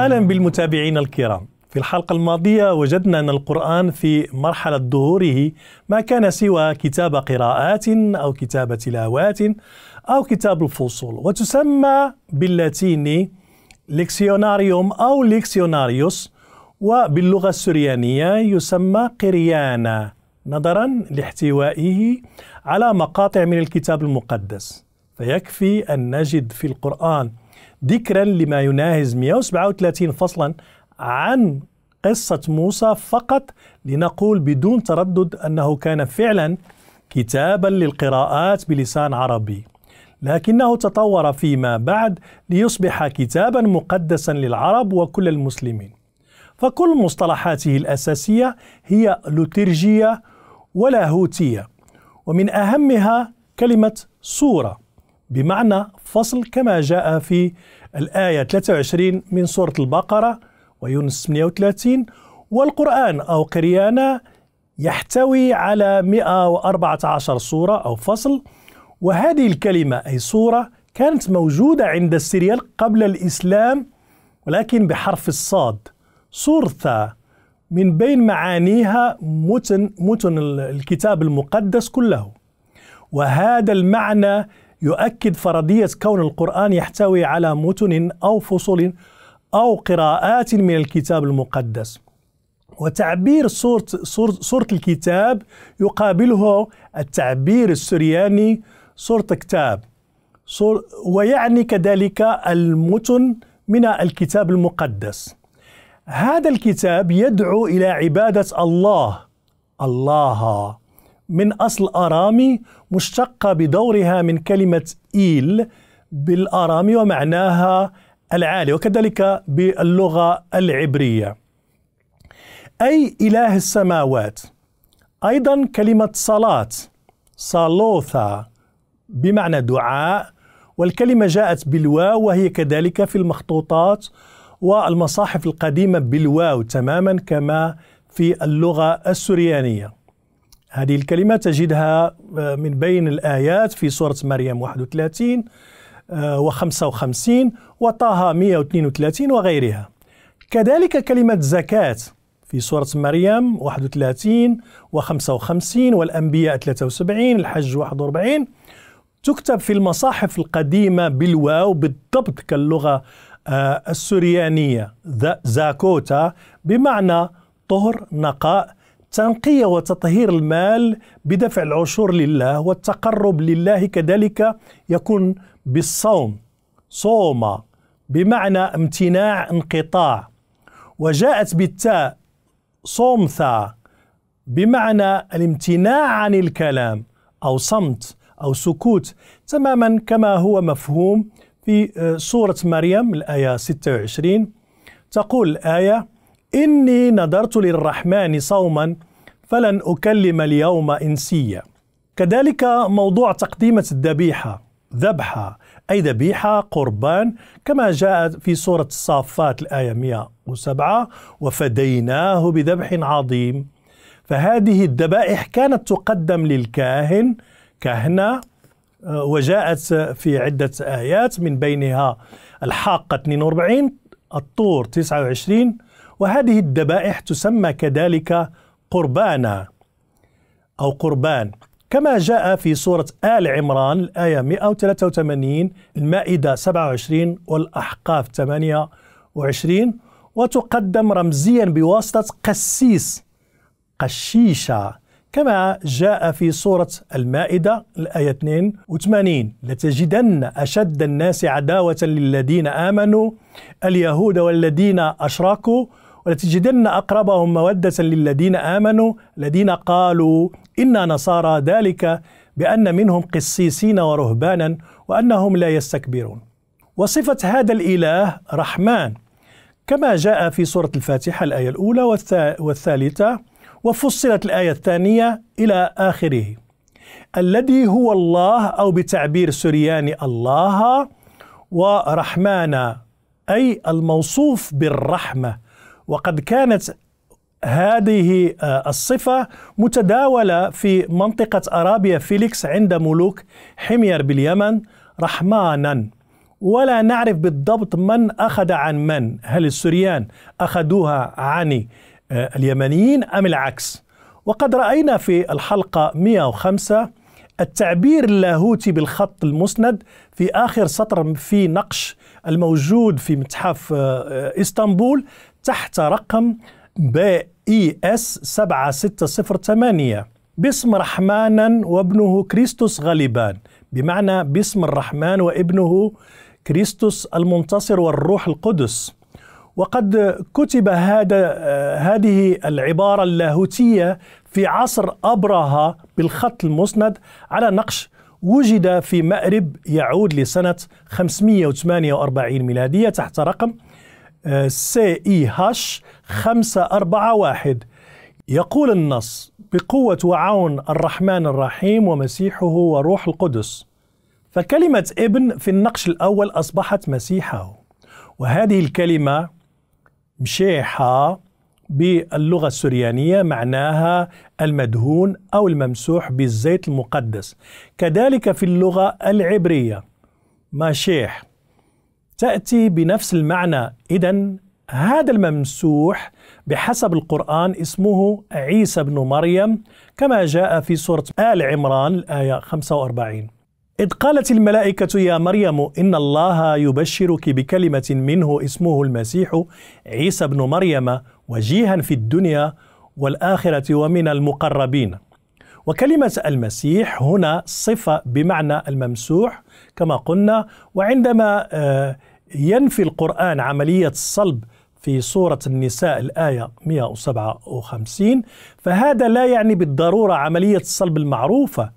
اهلا بالمتابعين الكرام في الحلقه الماضيه وجدنا ان القران في مرحله ظهوره ما كان سوى كتاب قراءات او كتاب تلاوات او كتاب الفصول وتسمى باللاتيني ليكسيوناريوم او ليكسيوناريوس وباللغه السريانيه يسمى قريانا نظرا لاحتوائه على مقاطع من الكتاب المقدس فيكفي ان نجد في القران ذكرا لما يناهز 137 فصلا عن قصة موسى فقط لنقول بدون تردد أنه كان فعلا كتابا للقراءات بلسان عربي لكنه تطور فيما بعد ليصبح كتابا مقدسا للعرب وكل المسلمين فكل مصطلحاته الأساسية هي لوترجية ولاهوتية ومن أهمها كلمة صورة بمعنى فصل كما جاء في الآية 23 من سورة البقرة ويونس 38 والقرآن أو قريانا يحتوي على 114 سورة أو فصل وهذه الكلمة أي سورة كانت موجودة عند السريال قبل الإسلام ولكن بحرف الصاد سورثا من بين معانيها متن, متن الكتاب المقدس كله وهذا المعنى يؤكد فرضية كون القرآن يحتوي على متن أو فصول أو قراءات من الكتاب المقدس وتعبير صورة, صورة, صورة الكتاب يقابله التعبير السرياني صورة كتاب صور ويعني كذلك المتن من الكتاب المقدس هذا الكتاب يدعو إلى عبادة الله الله من أصل أرامي مشتقة بدورها من كلمة إيل بالأرامي ومعناها العالي وكذلك باللغة العبرية أي إله السماوات أيضا كلمة صلاة صالوثا بمعنى دعاء والكلمة جاءت بالواو وهي كذلك في المخطوطات والمصاحف القديمة بالواو تماما كما في اللغة السريانية هذه الكلمة تجدها آه، من بين الآيات في سورة مريم 31 و55 آه، وطه 132 وغيرها كذلك كلمة زكاة في سورة مريم 31 و55 والأنبياء 73 الحج 41 تكتب في المصاحف القديمة بالواو بالضبط كاللغة آه، السريانية زاكوتا بمعنى طهر نقاء تنقية وتطهير المال بدفع العشور لله والتقرب لله كذلك يكون بالصوم صوم بمعنى امتناع انقطاع وجاءت بالتاء صومثا بمعنى الامتناع عن الكلام أو صمت أو سكوت تماما كما هو مفهوم في آه، سورة مريم الآية 26 تقول الآية إني نذرت للرحمن صوما فلن أكلم اليوم إنسيا كذلك موضوع تقديمة الذبيحة ذبحة أي ذبيحة قربان كما جاء في سورة الصافات الآية 107 وفديناه بذبح عظيم فهذه الذبائح كانت تقدم للكاهن كهنة آه، وجاءت في عدة آيات من بينها الحاقة 42 الطور 29 وهذه الذبائح تسمى كذلك قربانا أو قربان كما جاء في سورة آل عمران الآية 183 المائدة 27 والأحقاف 28 وتقدم رمزيا بواسطة قسيس قشيشة كما جاء في سورة المائدة الآية 82 لتجدن أشد الناس عداوة للذين آمنوا اليهود والذين أشركوا ولتجدن أقربهم مودة للذين آمنوا الذين قالوا إنا نصارى ذلك بأن منهم قسيسين ورهبانا وأنهم لا يستكبرون وصفة هذا الإله رحمن كما جاء في سورة الفاتحة الآية الأولى والثالثة وفصلت الآية الثانية إلى آخره الذي هو الله أو بتعبير سرياني الله ورحمن أي الموصوف بالرحمة وقد كانت هذه آه، الصفة متداولة في منطقة أرابيا فيليكس عند ملوك حمير باليمن رحمانا ولا نعرف بالضبط من أخذ عن من هل السوريان أخذوها عن آه، اليمنيين أم العكس وقد رأينا في الحلقة 105 التعبير اللاهوتي بالخط المسند في آخر سطر في نقش الموجود في متحف آه، اسطنبول تحت رقم بي اس 7608 باسم رحمانا وابنه كريستوس غالبان بمعنى باسم الرحمن وابنه كريستوس المنتصر والروح القدس وقد كتب هذا هذه العبارة اللاهوتية في عصر أبرهة بالخط المسند على نقش وجد في مأرب يعود لسنة 548 ميلادية تحت رقم سي اي هاش 541 يقول النص بقوة وعون الرحمن الرحيم ومسيحه وروح القدس فكلمة ابن في النقش الأول أصبحت مسيحه وهذه الكلمة مشيحة باللغة السريانية معناها المدهون أو الممسوح بالزيت المقدس كذلك في اللغة العبرية مشيح تأتي بنفس المعنى إذا هذا الممسوح بحسب القرآن اسمه عيسى بن مريم كما جاء في سورة آل عمران الآية 45 إذ قالت الملائكة يا مريم إن الله يبشرك بكلمة منه اسمه المسيح عيسى بن مريم وجيها في الدنيا والآخرة ومن المقربين وكلمة المسيح هنا صفة بمعنى الممسوح كما قلنا وعندما آه ينفي القرآن عملية الصلب في سورة النساء الآية 157 فهذا لا يعني بالضرورة عملية الصلب المعروفة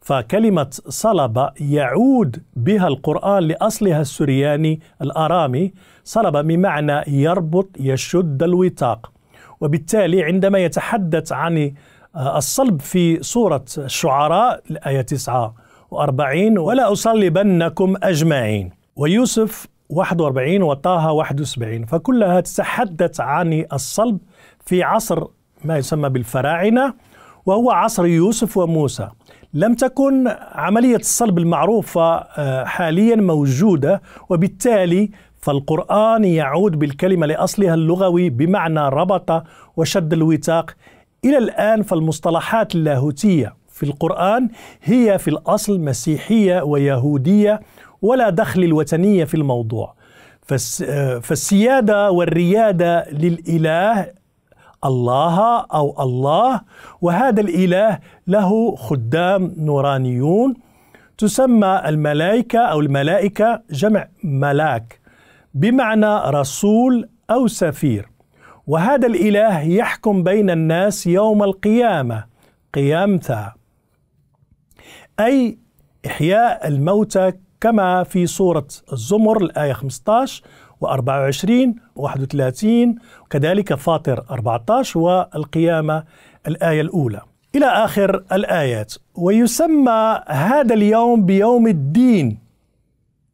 فكلمة صلب يعود بها القرآن لأصلها السرياني الأرامي صلب بمعنى يربط يشد الوثاق وبالتالي عندما يتحدث عن آه، الصلب في سورة الشعراء الآية 49 ولا أصلبنكم أجمعين ويوسف 41 وطه 71 فكلها تتحدث عن الصلب في عصر ما يسمى بالفراعنة وهو عصر يوسف وموسى لم تكن عملية الصلب المعروفة آه، حاليا موجودة وبالتالي فالقرآن يعود بالكلمة لأصلها اللغوي بمعنى ربط وشد الوثاق إلى الآن فالمصطلحات اللاهوتية في القرآن هي في الأصل مسيحية ويهودية ولا دخل الوثنية في الموضوع آه، فالسيادة والريادة للإله الله أو الله وهذا الإله له خدام نورانيون تسمى الملائكة أو الملائكة جمع ملاك بمعنى رسول أو سفير وهذا الإله يحكم بين الناس يوم القيامة قيامتا أي إحياء الموتى كما في سورة الزمر الآية 15 و24 و31 وكذلك فاطر 14 والقيامة الآية الأولى إلى آخر الآيات ويسمى هذا اليوم بيوم الدين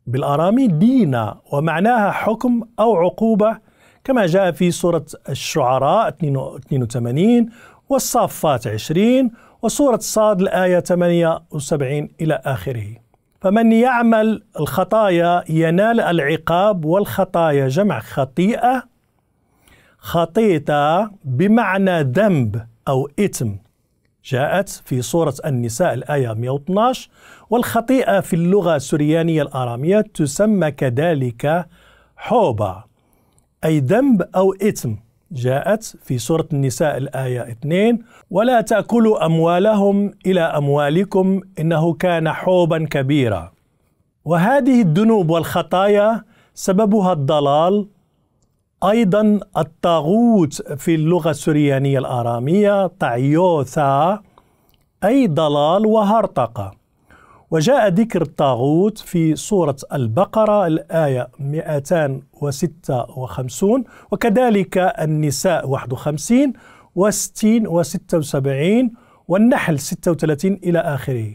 بالآرامي دينا ومعناها حكم أو عقوبة كما جاء في سورة الشعراء 82 والصافات 20 وسورة صاد الآية 78 إلى آخره فمن يعمل الخطايا ينال العقاب والخطايا جمع خطيئة خطيئة بمعنى ذنب أو إثم جاءت في سورة النساء الآية 112 والخطيئة في اللغة السريانية الآرامية تسمى كذلك حوبة أي ذنب أو إثم جاءت في سورة النساء الآية 2 ولا تأكلوا أموالهم إلى أموالكم إنه كان حوبا كبيرا وهذه الذنوب والخطايا سببها الضلال أيضا الطاغوت في اللغة السريانية الآرامية تعيوثا أي ضلال وهرطقة وجاء ذكر الطاغوت في سورة البقرة الآية 256 وكذلك النساء 51 و60 و76 والنحل 36 إلى آخره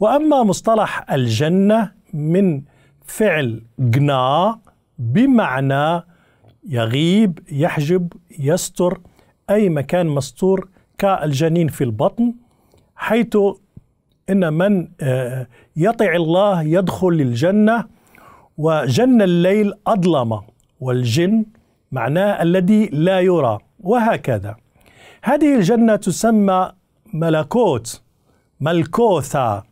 وأما مصطلح الجنة من فعل جنا بمعنى يغيب يحجب يستر أي مكان مستور كالجنين في البطن حيث إن من آه، يطع الله يدخل الجنة وجن الليل أظلم والجن معناه الذي لا يرى وهكذا هذه الجنة تسمى ملكوت ملكوثا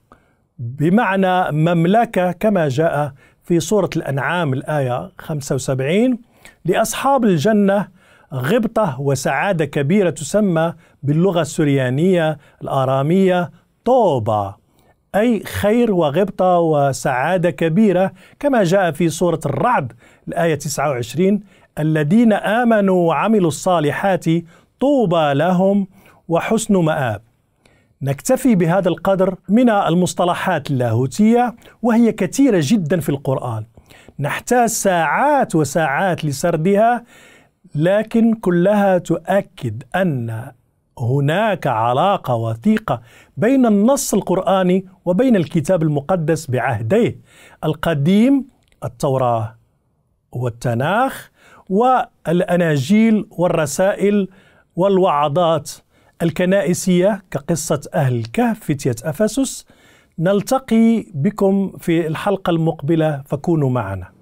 بمعنى مملكة كما جاء في سورة الأنعام الآية 75 لأصحاب الجنة غبطة وسعادة كبيرة تسمى باللغة السريانية الآرامية طوبى أي خير وغبطة وسعادة كبيرة كما جاء في سورة الرعد الآية 29 الذين آمنوا وعملوا الصالحات طوبى لهم وحسن مآب نكتفي بهذا القدر من المصطلحات اللاهوتية وهي كثيرة جدا في القرآن نحتاج ساعات وساعات لسردها لكن كلها تؤكد أن هناك علاقه وثيقه بين النص القراني وبين الكتاب المقدس بعهديه القديم التوراه والتناخ والاناجيل والرسائل والوعظات الكنائسيه كقصه اهل الكهف فتيه افسس نلتقي بكم في الحلقه المقبله فكونوا معنا